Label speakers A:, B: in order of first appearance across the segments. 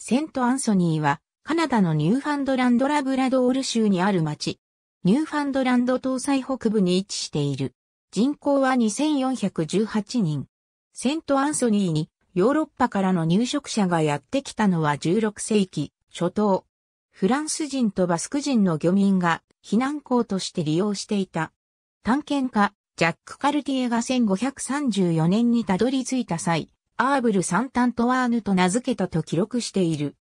A: セントアンソニーは、カナダのニューファンドランドラブラドール州にある町。ニューファンドランド搭西北部に位置している。人口は2418人。セントアンソニーにヨーロッパからの入植者がやってきたのは16世紀初頭。フランス人とバスク人の漁民が避難港として利用していた。探検家、ジャック・カルティエが1534年にたどり着いた際、アーブル・サンタントワーヌと名付けたと記録している。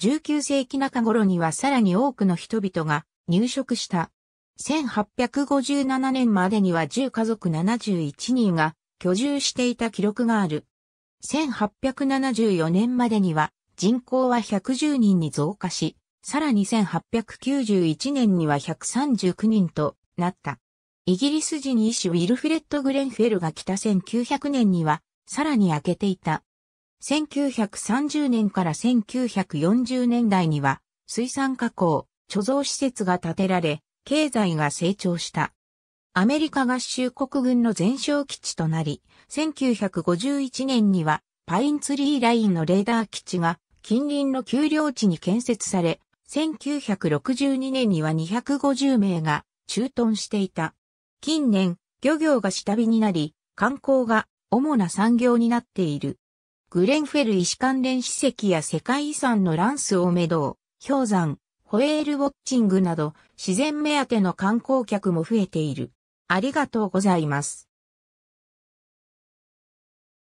A: 19世紀中頃にはさらに多くの人々が入植した。1857年までには10家族71人が居住していた記録がある。1874年までには人口は110人に増加し、さらに1891年には139人となった。イギリス人医師ウィルフレッド・グレンフェルが来た1900年にはさらに開けていた。1930年から1940年代には、水産加工、貯蔵施設が建てられ、経済が成長した。アメリカ合衆国軍の全哨基地となり、1951年にはパインツリーラインのレーダー基地が近隣の丘陵地に建設され、1962年には250名が駐屯していた。近年、漁業が下火になり、観光が主な産業になっている。グレンフェル石関連史跡や世界遺産のランスをめどう、氷山、ホエールウォッチングなど自然目当ての観光客も増えている。ありがとうございます。